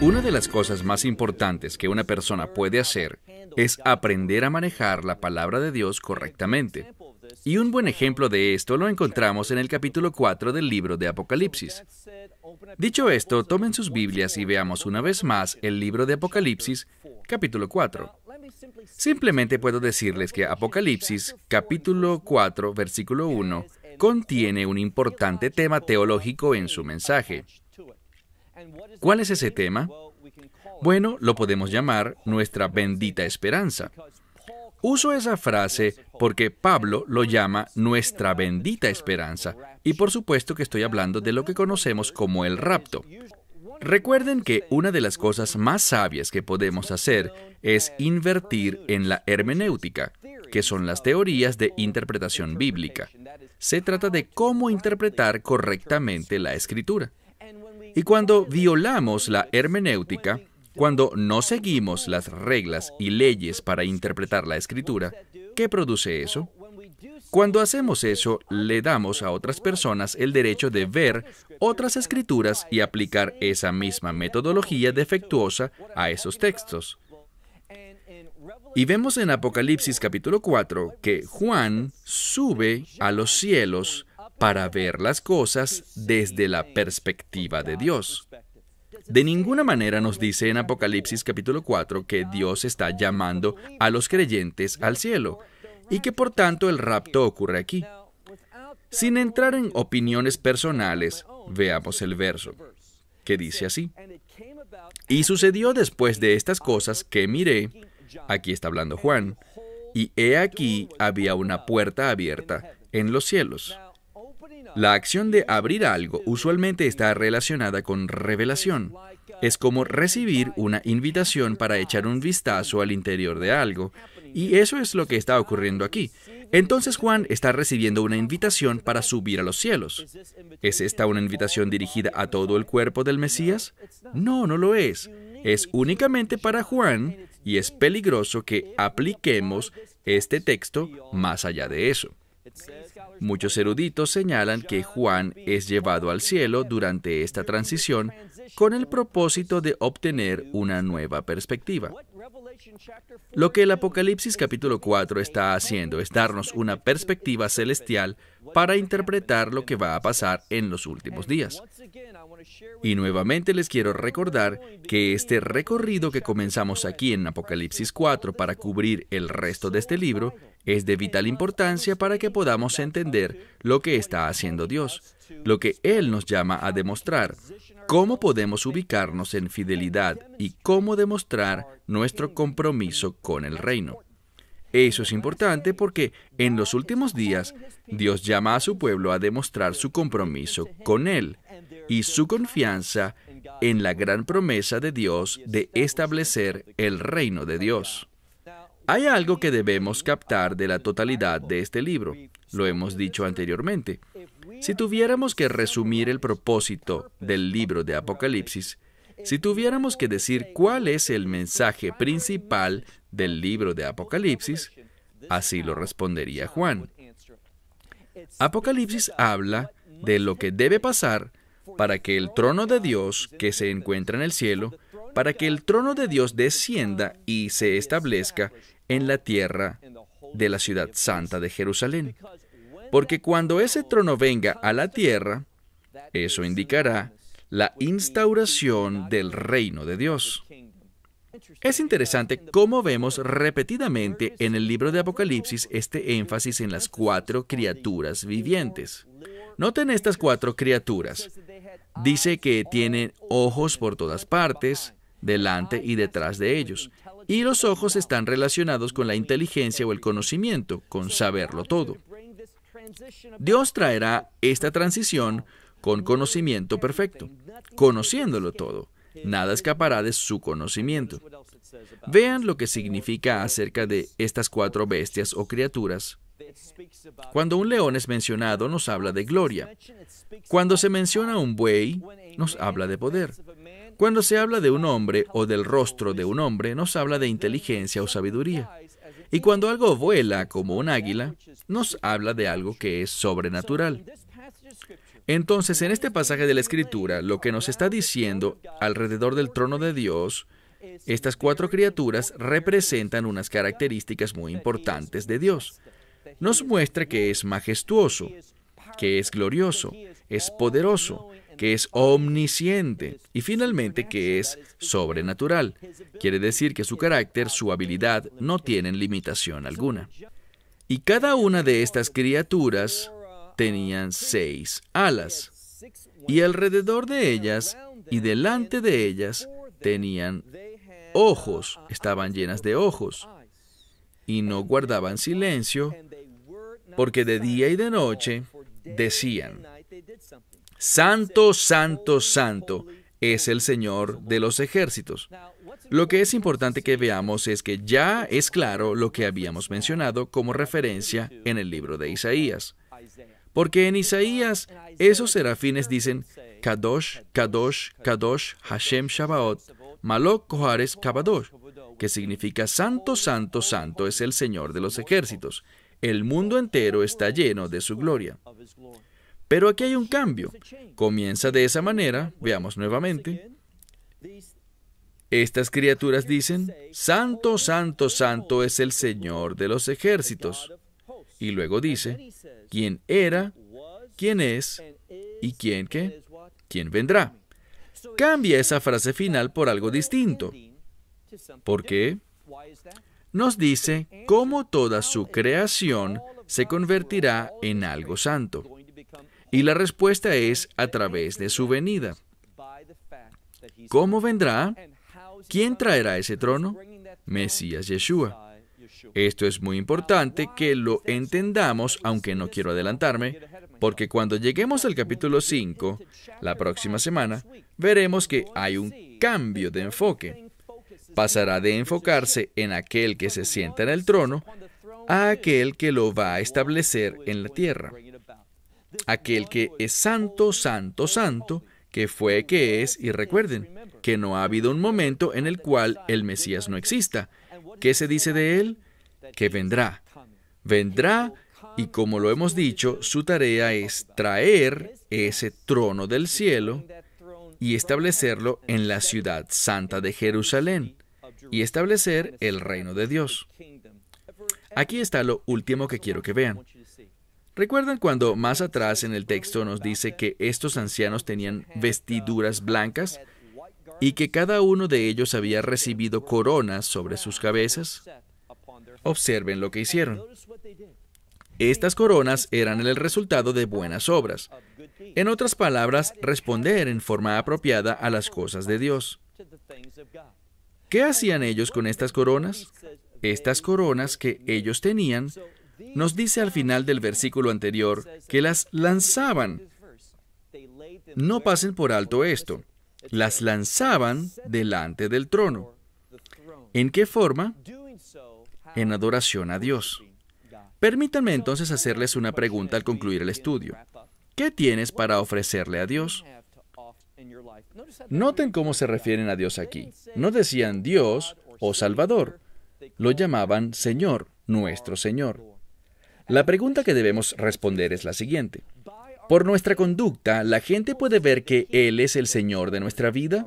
Una de las cosas más importantes que una persona puede hacer es aprender a manejar la palabra de Dios correctamente. Y un buen ejemplo de esto lo encontramos en el capítulo 4 del libro de Apocalipsis. Dicho esto, tomen sus Biblias y veamos una vez más el libro de Apocalipsis, capítulo 4. Simplemente puedo decirles que Apocalipsis, capítulo 4, versículo 1, contiene un importante tema teológico en su mensaje. ¿Cuál es ese tema? Bueno, lo podemos llamar nuestra bendita esperanza. Uso esa frase porque Pablo lo llama nuestra bendita esperanza, y por supuesto que estoy hablando de lo que conocemos como el rapto. Recuerden que una de las cosas más sabias que podemos hacer es invertir en la hermenéutica, que son las teorías de interpretación bíblica. Se trata de cómo interpretar correctamente la escritura. Y cuando violamos la hermenéutica, cuando no seguimos las reglas y leyes para interpretar la escritura, ¿qué produce eso? Cuando hacemos eso, le damos a otras personas el derecho de ver otras escrituras y aplicar esa misma metodología defectuosa a esos textos. Y vemos en Apocalipsis capítulo 4 que Juan sube a los cielos para ver las cosas desde la perspectiva de Dios. De ninguna manera nos dice en Apocalipsis capítulo 4 que Dios está llamando a los creyentes al cielo y que por tanto el rapto ocurre aquí. Sin entrar en opiniones personales, veamos el verso, que dice así. Y sucedió después de estas cosas que miré, aquí está hablando Juan, y he aquí había una puerta abierta en los cielos. La acción de abrir algo usualmente está relacionada con revelación. Es como recibir una invitación para echar un vistazo al interior de algo. Y eso es lo que está ocurriendo aquí. Entonces Juan está recibiendo una invitación para subir a los cielos. ¿Es esta una invitación dirigida a todo el cuerpo del Mesías? No, no lo es. Es únicamente para Juan y es peligroso que apliquemos este texto más allá de eso. Muchos eruditos señalan que Juan es llevado al cielo durante esta transición con el propósito de obtener una nueva perspectiva. Lo que el Apocalipsis capítulo 4 está haciendo es darnos una perspectiva celestial para interpretar lo que va a pasar en los últimos días. Y nuevamente les quiero recordar que este recorrido que comenzamos aquí en Apocalipsis 4 para cubrir el resto de este libro es de vital importancia para que podamos entender lo que está haciendo Dios, lo que Él nos llama a demostrar, cómo podemos ubicarnos en fidelidad y cómo demostrar nuestro compromiso con el reino. Eso es importante porque en los últimos días Dios llama a su pueblo a demostrar su compromiso con Él y su confianza en la gran promesa de Dios de establecer el reino de Dios. Hay algo que debemos captar de la totalidad de este libro. Lo hemos dicho anteriormente. Si tuviéramos que resumir el propósito del libro de Apocalipsis, si tuviéramos que decir cuál es el mensaje principal del libro de Apocalipsis, así lo respondería Juan. Apocalipsis habla de lo que debe pasar para que el trono de Dios que se encuentra en el cielo, para que el trono de Dios descienda y se establezca en la tierra de la ciudad santa de Jerusalén. Porque cuando ese trono venga a la tierra, eso indicará la instauración del reino de Dios. Es interesante cómo vemos repetidamente en el libro de Apocalipsis este énfasis en las cuatro criaturas vivientes. Noten estas cuatro criaturas. Dice que tienen ojos por todas partes, delante y detrás de ellos. Y los ojos están relacionados con la inteligencia o el conocimiento, con saberlo todo. Dios traerá esta transición con conocimiento perfecto, conociéndolo todo. Nada escapará de su conocimiento. Vean lo que significa acerca de estas cuatro bestias o criaturas. Cuando un león es mencionado nos habla de gloria. Cuando se menciona un buey nos habla de poder. Cuando se habla de un hombre o del rostro de un hombre, nos habla de inteligencia o sabiduría. Y cuando algo vuela como un águila, nos habla de algo que es sobrenatural. Entonces, en este pasaje de la Escritura, lo que nos está diciendo alrededor del trono de Dios, estas cuatro criaturas representan unas características muy importantes de Dios. Nos muestra que es majestuoso, que es glorioso, es poderoso, que es omnisciente y finalmente que es sobrenatural. Quiere decir que su carácter, su habilidad no tienen limitación alguna. Y cada una de estas criaturas tenían seis alas, y alrededor de ellas y delante de ellas tenían ojos, estaban llenas de ojos, y no guardaban silencio, porque de día y de noche decían, Santo, santo, santo es el Señor de los ejércitos. Lo que es importante que veamos es que ya es claro lo que habíamos mencionado como referencia en el libro de Isaías. Porque en Isaías esos serafines dicen, Kadosh, Kadosh, Kadosh, Hashem Shabaot, Malok Kohares Kabadosh, que significa Santo, Santo, Santo es el Señor de los ejércitos. El mundo entero está lleno de su gloria. Pero aquí hay un cambio. Comienza de esa manera, veamos nuevamente. Estas criaturas dicen, Santo, Santo, Santo es el Señor de los ejércitos. Y luego dice, ¿quién era, quién es y quién qué? ¿Quién vendrá? Cambia esa frase final por algo distinto. ¿Por qué? Nos dice cómo toda su creación se convertirá en algo santo. Y la respuesta es a través de su venida. ¿Cómo vendrá? ¿Quién traerá ese trono? Mesías Yeshua. Esto es muy importante que lo entendamos, aunque no quiero adelantarme, porque cuando lleguemos al capítulo 5, la próxima semana, veremos que hay un cambio de enfoque. Pasará de enfocarse en aquel que se sienta en el trono a aquel que lo va a establecer en la tierra aquel que es santo, santo, santo, que fue, que es, y recuerden, que no ha habido un momento en el cual el Mesías no exista. ¿Qué se dice de él? Que vendrá. Vendrá y como lo hemos dicho, su tarea es traer ese trono del cielo y establecerlo en la ciudad santa de Jerusalén y establecer el reino de Dios. Aquí está lo último que quiero que vean. ¿Recuerdan cuando más atrás en el texto nos dice que estos ancianos tenían vestiduras blancas y que cada uno de ellos había recibido coronas sobre sus cabezas? Observen lo que hicieron. Estas coronas eran el resultado de buenas obras. En otras palabras, responder en forma apropiada a las cosas de Dios. ¿Qué hacían ellos con estas coronas? Estas coronas que ellos tenían nos dice al final del versículo anterior que las lanzaban. No pasen por alto esto. Las lanzaban delante del trono. ¿En qué forma? En adoración a Dios. Permítanme entonces hacerles una pregunta al concluir el estudio. ¿Qué tienes para ofrecerle a Dios? Noten cómo se refieren a Dios aquí. No decían Dios o Salvador. Lo llamaban Señor, nuestro Señor. La pregunta que debemos responder es la siguiente. ¿Por nuestra conducta la gente puede ver que Él es el Señor de nuestra vida?